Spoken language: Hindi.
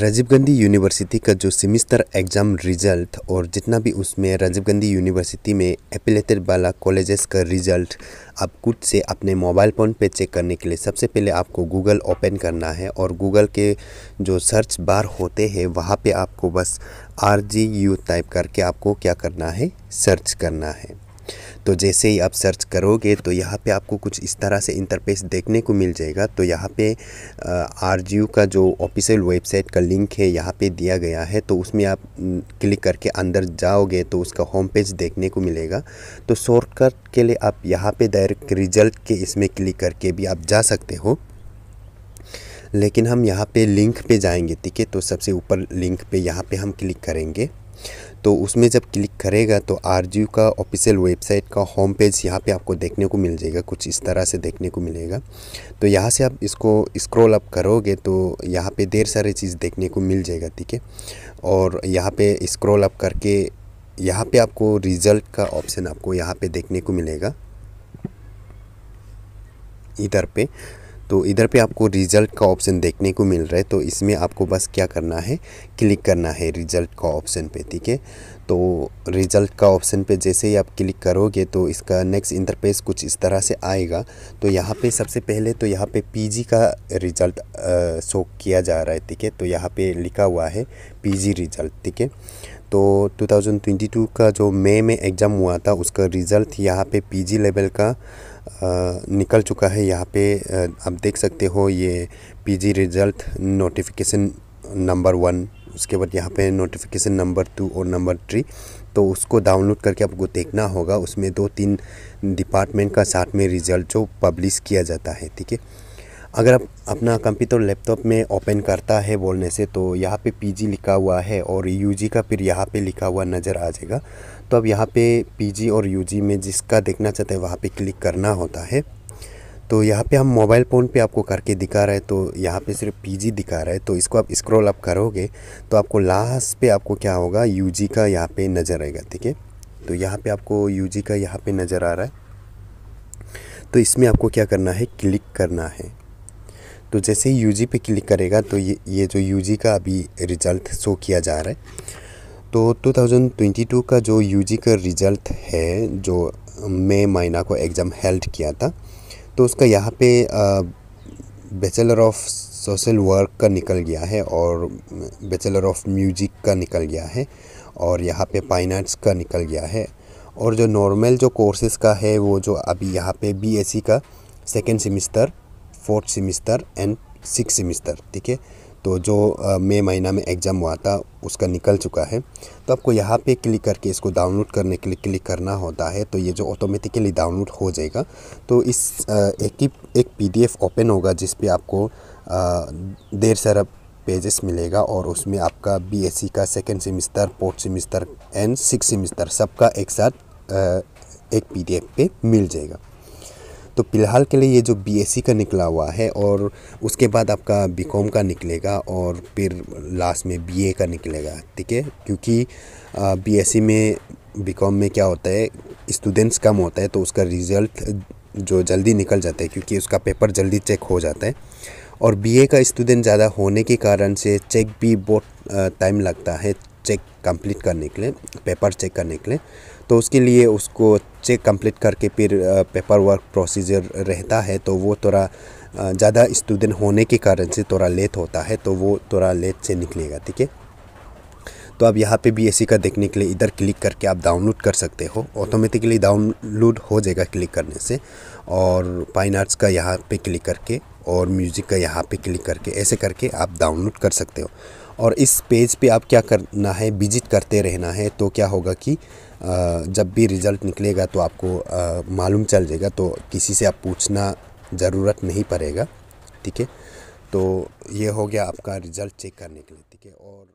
राजीव गांधी यूनिवर्सिटी का जो सेमिस्टर एग्ज़ाम रिजल्ट और जितना भी उसमें राजीव गांधी यूनिवर्सिटी में एपिलेटेड वाला कॉलेजेस का रिजल्ट आप खुद से अपने मोबाइल फ़ोन पे चेक करने के लिए सबसे पहले आपको गूगल ओपन करना है और गूगल के जो सर्च बार होते हैं वहाँ पे आपको बस आर जी यू टाइप करके आपको क्या करना है सर्च करना है तो जैसे ही आप सर्च करोगे तो यहाँ पे आपको कुछ इस तरह से इंटरफेस देखने को मिल जाएगा तो यहाँ पे आर का जो ऑफिशियल वेबसाइट का लिंक है यहाँ पे दिया गया है तो उसमें आप क्लिक करके अंदर जाओगे तो उसका होम पेज देखने को मिलेगा तो शॉर्टकट के लिए आप यहाँ पे डायरेक्ट रिजल्ट के इसमें क्लिक करके भी आप जा सकते हो लेकिन हम यहाँ पे लिंक पे जाएंगे ठीक है तो सबसे ऊपर लिंक पे यहाँ पे हम क्लिक करेंगे तो उसमें जब क्लिक करेगा तो आर का ऑफिशियल वेबसाइट का होम पेज यहाँ पे आपको देखने को मिल जाएगा कुछ इस तरह से देखने को मिलेगा तो यहाँ से आप इसको स्क्रॉल अप करोगे तो यहाँ पे देर सारे चीज़ देखने को मिल जाएगा ठीक है और यहाँ पे स्क्रॉल अप करके यहाँ पे आपको रिज़ल्ट का ऑप्शन आपको यहाँ पर देखने को मिलेगा इधर पर तो इधर पे आपको रिज़ल्ट का ऑप्शन देखने को मिल रहा है तो इसमें आपको बस क्या करना है क्लिक करना है रिज़ल्ट का ऑप्शन पे ठीक है तो रिज़ल्ट का ऑप्शन पे जैसे ही आप क्लिक करोगे तो इसका नेक्स्ट इंटरफेस कुछ इस तरह से आएगा तो यहाँ पे सबसे पहले तो यहाँ पे पीजी का रिज़ल्ट शो किया जा रहा है ठीक है तो यहाँ पे लिखा हुआ है पीजी रिज़ल्ट ठीक है तो 2022 का जो मई में एग्ज़ाम हुआ था उसका रिज़ल्ट यहाँ पे पीजी लेवल का आ, निकल चुका है यहाँ पे आप देख सकते हो ये PG result notification number one उसके बाद यहाँ पे नोटिफिकेशन नंबर टू और नंबर थ्री तो उसको डाउनलोड करके आपको देखना होगा उसमें दो तीन डिपार्टमेंट का साथ में रिज़ल्ट जो पब्लिश किया जाता है ठीक है अगर आप अपना कंप्यूटर तो लैपटॉप में ओपन करता है बोलने से तो यहाँ पे पीजी लिखा हुआ है और यूजी का फिर यहाँ पे लिखा हुआ नज़र आ जाएगा तो अब यहाँ पे पीजी और यूजी में जिसका देखना चाहते हैं वहाँ पे क्लिक करना होता है तो यहाँ पे हम मोबाइल फ़ोन पे आपको करके दिखा रहा है तो यहाँ पे सिर्फ पीजी दिखा रहा है तो इसको आप स्क्रॉल अप करोगे तो आपको लास्ट पर आपको क्या होगा यू का यहाँ पर नज़र आएगा ठीक है तो यहाँ पर आपको यू का यहाँ पर नज़र आ रहा है तो इसमें आपको क्या करना है क्लिक करना है तो जैसे ही यू पे क्लिक करेगा तो ये ये जो यू का अभी रिज़ल्ट शो किया जा रहा है तो 2022 का जो यू का रिज़ल्ट है जो मई महीना को एग्ज़ाम हेल्ड किया था तो उसका यहाँ पे बैचलर ऑफ सोशल वर्क का निकल गया है और बैचलर ऑफ म्यूजिक का निकल गया है और यहाँ पे फाइन आर्ट्स का निकल गया है और जो नॉर्मल जो कोर्सेज़ का है वो जो अभी यहाँ पे बीएससी e का second semester fourth semester and six semester ठीक है तो जो मई महीना में एग्ज़ाम हुआ था उसका निकल चुका है तो आपको यहाँ पे क्लिक करके इसको डाउनलोड करने के लिए क्लिक करना होता है तो ये जो ऑटोमेटिकली डाउनलोड हो जाएगा तो इस एक ही एक पीडीएफ ओपन होगा जिस पे आपको देर सारा पेजेस मिलेगा और उसमें आपका बीएससी e का second semester fourth semester and six semester सबका एक साथ एक पी पे मिल जाएगा तो फ़िलहाल के लिए ये जो बी का निकला हुआ है और उसके बाद आपका बी का निकलेगा और फिर लास्ट में बी का निकलेगा ठीक है क्योंकि बी में बी में क्या होता है स्टूडेंट्स कम होता है तो उसका रिज़ल्ट जो जल्दी निकल जाता है क्योंकि उसका पेपर जल्दी चेक हो जाता है और बीए का स्टूडेंट ज़्यादा होने के कारण से चेक भी बहुत टाइम लगता है चेक कंप्लीट करने के लिए पेपर चेक करने के लिए तो उसके लिए उसको चेक कंप्लीट करके फिर पेपर वर्क प्रोसीजर रहता है तो वो थोड़ा ज़्यादा स्टूडेंट होने के कारण से थोड़ा लेट होता है तो वो थोड़ा लेट से निकलेगा ठीक है तो आप यहाँ पे बी एस का देखने के लिए इधर क्लिक करके आप डाउनलोड कर सकते हो ऑटोमेटिकली डाउनलोड हो जाएगा क्लिक करने से और फाइन आर्ट्स का यहाँ पर क्लिक करके और म्यूज़िक का यहाँ पर क्लिक करके ऐसे करके आप डाउनलोड कर सकते हो और इस पेज पे आप क्या करना है विजिट करते रहना है तो क्या होगा कि जब भी रिज़ल्ट निकलेगा तो आपको मालूम चल जाएगा तो किसी से आप पूछना ज़रूरत नहीं पड़ेगा ठीक है तो ये हो गया आपका रिज़ल्ट चेक करने के लिए ठीक है और